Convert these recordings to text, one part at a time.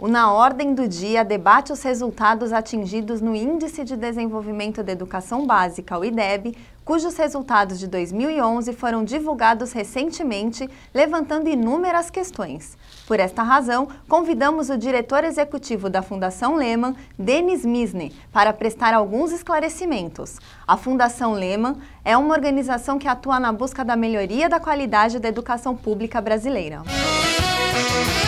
O Na Ordem do Dia debate os resultados atingidos no Índice de Desenvolvimento da Educação Básica, o IDEB, cujos resultados de 2011 foram divulgados recentemente, levantando inúmeras questões. Por esta razão, convidamos o diretor executivo da Fundação Lehman, Denis Misne, para prestar alguns esclarecimentos. A Fundação Lehman é uma organização que atua na busca da melhoria da qualidade da educação pública brasileira. Música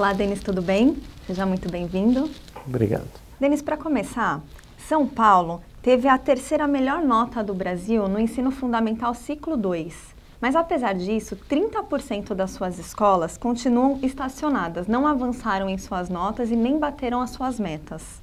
Olá, Denis, tudo bem? Seja muito bem-vindo. Obrigado. Denis, para começar, São Paulo teve a terceira melhor nota do Brasil no ensino fundamental ciclo 2. Mas apesar disso, 30% das suas escolas continuam estacionadas, não avançaram em suas notas e nem bateram as suas metas.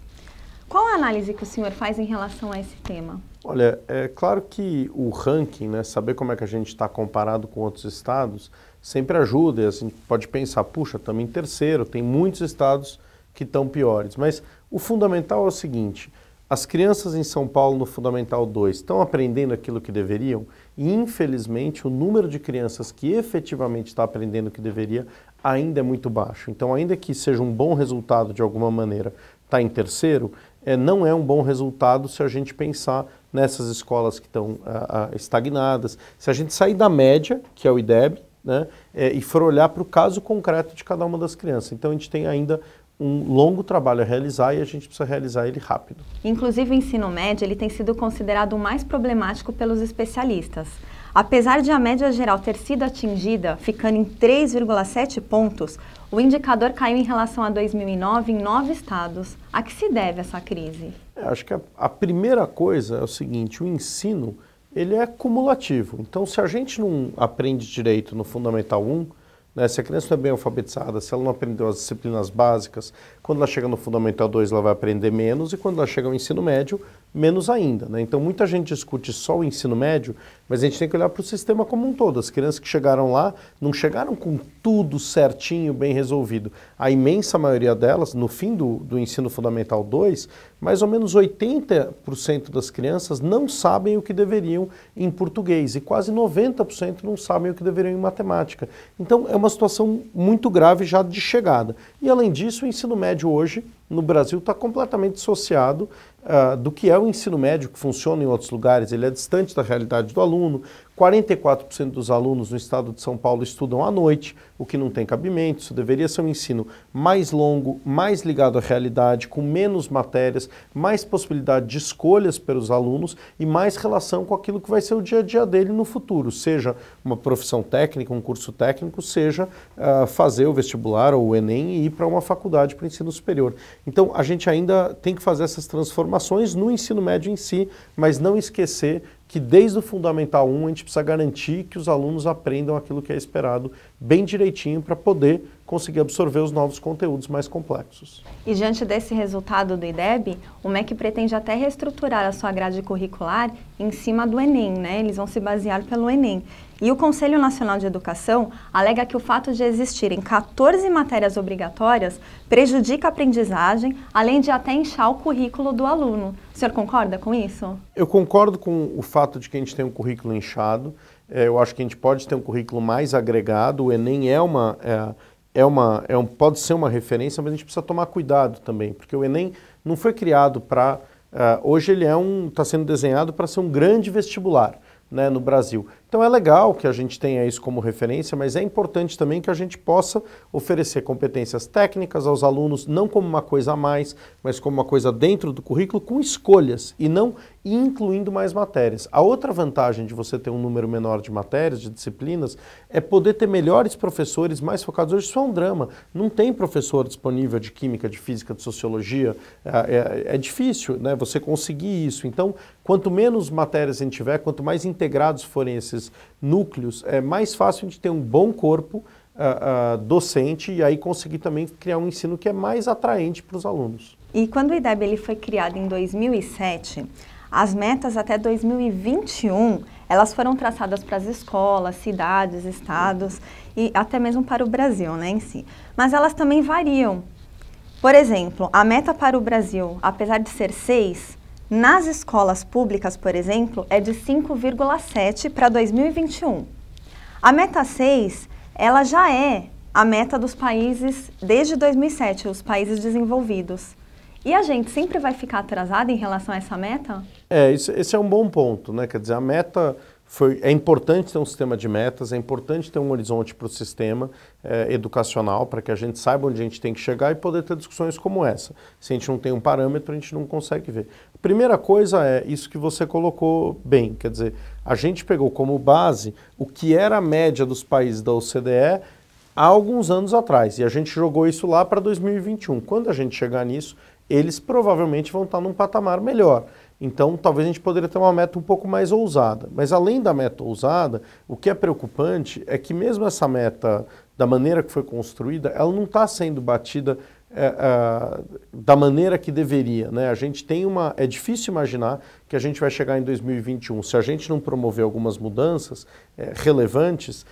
Qual a análise que o senhor faz em relação a esse tema? Olha, é claro que o ranking, né, saber como é que a gente está comparado com outros estados, sempre ajuda. E a gente pode pensar, puxa, estamos em terceiro, tem muitos estados que estão piores. Mas o fundamental é o seguinte: as crianças em São Paulo no Fundamental 2 estão aprendendo aquilo que deveriam e, infelizmente, o número de crianças que efetivamente está aprendendo o que deveria ainda é muito baixo. Então, ainda que seja um bom resultado de alguma maneira, está em terceiro, é, não é um bom resultado se a gente pensar nessas escolas que estão ah, ah, estagnadas. Se a gente sair da média, que é o IDEB, né, é, e for olhar para o caso concreto de cada uma das crianças. Então a gente tem ainda um longo trabalho a realizar e a gente precisa realizar ele rápido. Inclusive o ensino médio ele tem sido considerado o mais problemático pelos especialistas. Apesar de a média geral ter sido atingida, ficando em 3,7 pontos, o indicador caiu em relação a 2009 em nove estados. A que se deve essa crise? É, acho que a, a, primeira coisa é o seguinte, o ensino ele é cumulativo. Então, se a gente não aprende direito no Fundamental 1, né, se a criança não é bem alfabetizada, se ela não aprendeu as disciplinas básicas, quando ela chega no Fundamental 2 ela vai aprender menos e quando ela chega ao ensino médio menos ainda. Né? Então, muita gente discute só o ensino médio, mas a gente tem que olhar para o sistema como um todo. As crianças que chegaram lá não chegaram com tudo certinho, bem resolvido. A imensa maioria delas, no fim do, do ensino fundamental 2, mais ou menos 80% das crianças não sabem o que deveriam em português e quase 90% não sabem o que deveriam em matemática. Então, é uma situação muito grave já de chegada. E, além disso, o ensino médio hoje no Brasil está completamente dissociado uh, do que é o ensino médio que funciona em outros lugares. Ele é distante da realidade do aluno. 44% dos alunos no estado de São Paulo estudam à noite, o que não tem cabimento. Isso deveria ser um ensino mais longo, mais ligado à realidade, com menos matérias, mais possibilidade de escolhas pelos alunos e mais relação com aquilo que vai ser o dia a dia dele no futuro, seja uma profissão técnica, um curso técnico, seja uh, fazer o vestibular ou o Enem e ir para uma faculdade para ensino superior. Então, a gente ainda tem que fazer essas transformações no ensino médio em si, mas não esquecer que desde o Fundamental 1 a gente precisa garantir que os alunos aprendam aquilo que é esperado bem direitinho para poder conseguir absorver os novos conteúdos mais complexos. E diante desse resultado do IDEB, o MEC pretende até reestruturar a sua grade curricular em cima do Enem, né? Eles vão se basear pelo Enem. E o Conselho Nacional de Educação alega que o fato de existirem 14 matérias obrigatórias prejudica a aprendizagem, além de até inchar o currículo do aluno. O senhor concorda com isso? Eu concordo com o fato de que a gente tem um currículo inchado. É, eu acho que a gente pode ter um currículo mais agregado. O Enem é uma. É, é uma, é um, pode ser uma referência, mas a gente precisa tomar cuidado também, porque o Enem não foi criado para. Uh, eh, hoje ele é um, está sendo desenhado para ser um grande vestibular né, no Brasil. Então é legal que a gente tenha isso como referência, mas é importante também que a gente possa oferecer competências técnicas aos alunos, não como uma coisa a mais, mas como uma coisa dentro do currículo, com escolhas e não incluindo mais matérias. A outra vantagem de você ter um número menor de matérias, de disciplinas, é poder ter melhores professores mais focados. Hoje isso é um drama. Não tem professor disponível de química, de física, de sociologia. É, é, é difícil né, você conseguir isso. Então, quanto menos matérias a gente tiver, quanto mais integrados forem esses núcleos, é mais fácil de ter um bom corpo uh, uh, docente e aí conseguir também criar um ensino que é mais atraente para os alunos. E quando o IDEB ele foi criado em 2007, as metas até 2021 elas foram traçadas para as escolas, cidades, estados e até mesmo para o Brasil né, em si. Mas elas também variam. Por exemplo, a meta para o Brasil, apesar de ser seis nas escolas públicas, por exemplo, é de 5,7 para 2021. A meta 6, ela já é a meta dos países desde 2007, os países desenvolvidos. E a gente sempre vai ficar atrasado em relação a essa meta? É, isso, esse é um bom ponto, né? Quer dizer, a meta foi, é importante ter um sistema de metas, é importante ter um horizonte para o sistema é, educacional, para que a gente saiba onde a gente tem que chegar e poder ter discussões como essa. Se a gente não tem um parâmetro, a gente não consegue ver. A primeira coisa é isso que você colocou bem, quer dizer, a gente pegou como base o que era a média dos países da OCDE há alguns anos atrás, e a gente jogou isso lá para 2021. Quando a gente chegar nisso, eles provavelmente vão estar num patamar melhor. Então, talvez a gente poderia ter uma meta um pouco mais ousada. Mas além da meta ousada, o que é preocupante é que mesmo essa meta, da maneira que foi construída, ela não está sendo batida é, é, da maneira que deveria. Né? A gente tem uma. É difícil imaginar que a gente vai chegar em 2021 se a gente não promover algumas mudanças é, relevantes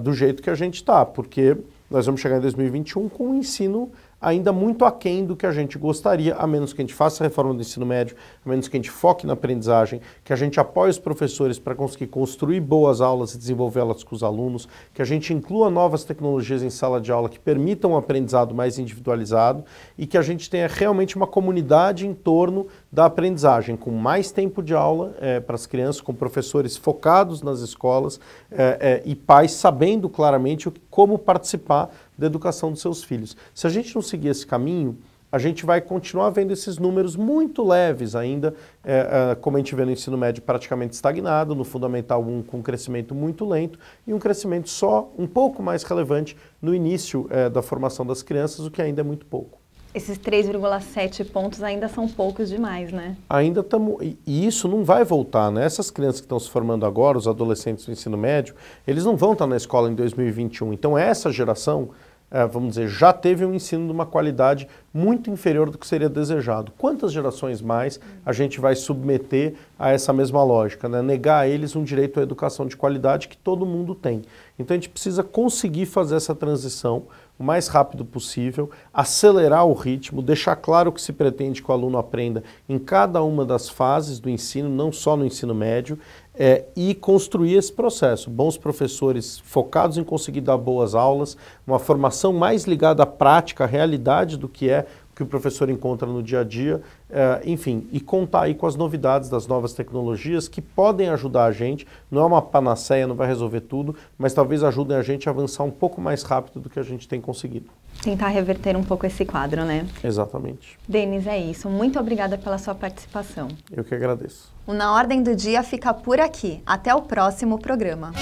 do jeito que a gente está, porque nós vamos chegar em 2021 com o um ensino ainda muito aquém do que a gente gostaria, a menos que a gente faça a reforma do ensino médio, a menos que a gente foque na aprendizagem, que a gente apoie os professores para conseguir construir boas aulas e desenvolvê-las com os alunos, que a gente inclua novas tecnologias em sala de aula que permitam um aprendizado mais individualizado e que a gente tenha realmente uma comunidade em torno da aprendizagem, com mais tempo de aula é, para as crianças, com professores focados nas escolas é, é, e pais sabendo claramente o, como participar da educação dos seus filhos. Se a gente não seguir esse caminho, a gente vai continuar vendo esses números muito leves ainda, é, é, como a gente vê no ensino médio praticamente estagnado, no fundamental 1 um, com um crescimento muito lento e um crescimento só um pouco mais relevante no início é, da formação das crianças, o que ainda é muito pouco. Esses 3,7 pontos ainda são poucos demais, né? Ainda estamos. E isso não vai voltar, né? Essas crianças que estão se formando agora, os adolescentes do ensino médio, eles não vão estar na escola em 2021. Então, essa geração é, vamos dizer, já teve um ensino de uma qualidade muito inferior do que seria desejado. Quantas gerações mais a gente vai submeter a essa mesma lógica, né? negar a eles um direito à educação de qualidade que todo mundo tem? Então a gente precisa conseguir fazer essa transição o mais rápido possível, acelerar o ritmo, deixar claro o que se pretende que o aluno aprenda em cada uma das fases do ensino, não só no ensino médio, é, e construir esse processo. Bons professores focados em conseguir dar boas aulas, uma formação mais ligada à prática, à realidade do que é que o professor encontra no dia a dia, eh, enfim, e contar aí com as novidades das novas tecnologias que podem ajudar a gente. Não é uma panaceia, não vai resolver tudo, mas talvez ajudem a gente a avançar um pouco mais rápido do que a gente tem conseguido. Tentar reverter um pouco esse quadro, né? Exatamente. Denis, é isso. Muito obrigada pela sua participação. Eu que agradeço. O Na Ordem do Dia fica por aqui. Até o próximo programa.